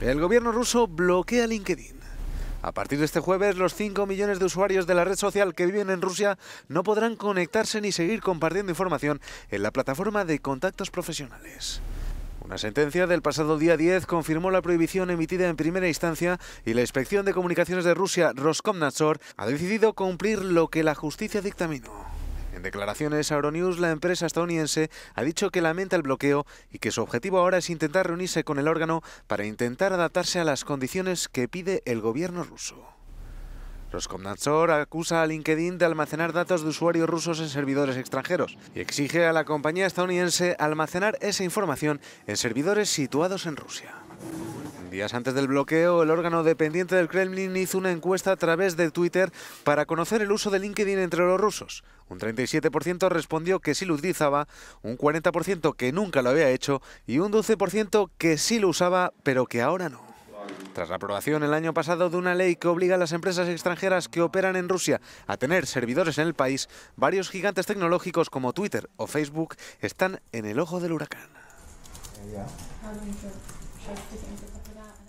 El gobierno ruso bloquea LinkedIn. A partir de este jueves, los 5 millones de usuarios de la red social que viven en Rusia no podrán conectarse ni seguir compartiendo información en la plataforma de contactos profesionales. Una sentencia del pasado día 10 confirmó la prohibición emitida en primera instancia y la Inspección de Comunicaciones de Rusia, Roskomnadzor, ha decidido cumplir lo que la justicia dictaminó. En declaraciones a Euronews, la empresa estadounidense ha dicho que lamenta el bloqueo y que su objetivo ahora es intentar reunirse con el órgano para intentar adaptarse a las condiciones que pide el gobierno ruso. Roskomnadzor acusa a LinkedIn de almacenar datos de usuarios rusos en servidores extranjeros y exige a la compañía estadounidense almacenar esa información en servidores situados en Rusia. Días antes del bloqueo, el órgano dependiente del Kremlin hizo una encuesta a través de Twitter para conocer el uso de LinkedIn entre los rusos. Un 37% respondió que sí lo utilizaba, un 40% que nunca lo había hecho y un 12% que sí lo usaba, pero que ahora no. Tras la aprobación el año pasado de una ley que obliga a las empresas extranjeras que operan en Rusia a tener servidores en el país, varios gigantes tecnológicos como Twitter o Facebook están en el ojo del huracán. 先生。